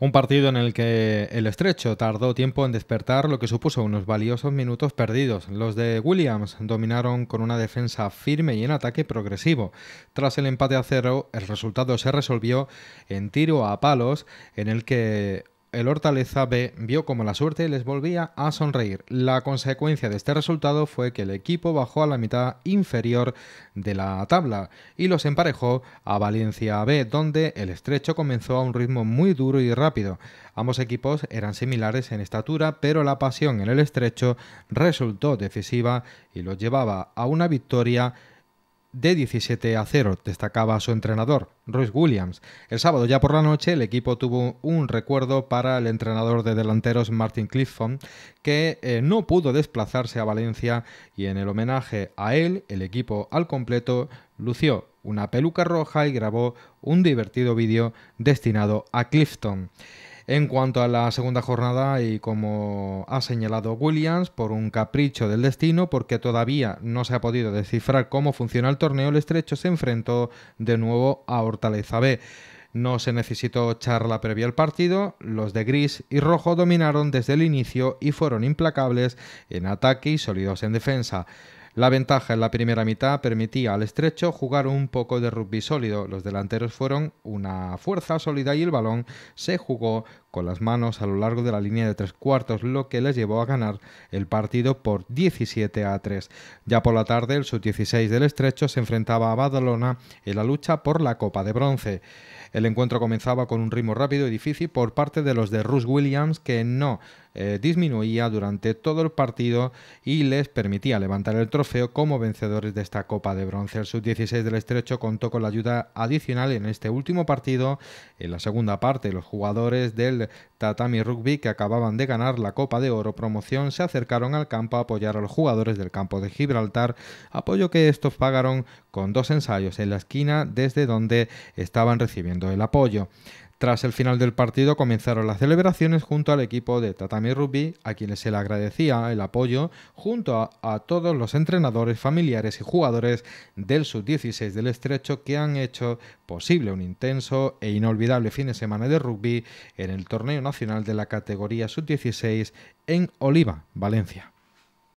Un partido en el que el estrecho tardó tiempo en despertar, lo que supuso unos valiosos minutos perdidos. Los de Williams dominaron con una defensa firme y en ataque progresivo. Tras el empate a cero, el resultado se resolvió en tiro a palos, en el que el Hortaleza B vio como la suerte les volvía a sonreír. La consecuencia de este resultado fue que el equipo bajó a la mitad inferior de la tabla y los emparejó a Valencia B, donde el estrecho comenzó a un ritmo muy duro y rápido. Ambos equipos eran similares en estatura, pero la pasión en el estrecho resultó decisiva y los llevaba a una victoria de 17 a 0, destacaba su entrenador, Royce Williams. El sábado ya por la noche el equipo tuvo un recuerdo para el entrenador de delanteros Martin Clifton, que eh, no pudo desplazarse a Valencia y en el homenaje a él, el equipo al completo lució una peluca roja y grabó un divertido vídeo destinado a Clifton. En cuanto a la segunda jornada, y como ha señalado Williams, por un capricho del destino, porque todavía no se ha podido descifrar cómo funciona el torneo, el estrecho se enfrentó de nuevo a Hortaleza B. No se necesitó charla previa al partido, los de gris y rojo dominaron desde el inicio y fueron implacables en ataque y sólidos en defensa. La ventaja en la primera mitad permitía al estrecho jugar un poco de rugby sólido. Los delanteros fueron una fuerza sólida y el balón se jugó con las manos a lo largo de la línea de tres cuartos, lo que les llevó a ganar el partido por 17 a 3. Ya por la tarde, el sub-16 del Estrecho se enfrentaba a Badalona en la lucha por la Copa de Bronce. El encuentro comenzaba con un ritmo rápido y difícil por parte de los de Russ Williams, que no eh, disminuía durante todo el partido y les permitía levantar el trofeo como vencedores de esta Copa de Bronce. El sub-16 del Estrecho contó con la ayuda adicional en este último partido. En la segunda parte, los jugadores del Tatami Rugby que acababan de ganar la Copa de Oro Promoción se acercaron al campo a apoyar a los jugadores del campo de Gibraltar, apoyo que estos pagaron con dos ensayos en la esquina desde donde estaban recibiendo el apoyo. Tras el final del partido comenzaron las celebraciones junto al equipo de Tatami Rugby, a quienes se le agradecía el apoyo, junto a, a todos los entrenadores, familiares y jugadores del Sub-16 del Estrecho que han hecho posible un intenso e inolvidable fin de semana de rugby en el torneo nacional de la categoría Sub-16 en Oliva, Valencia.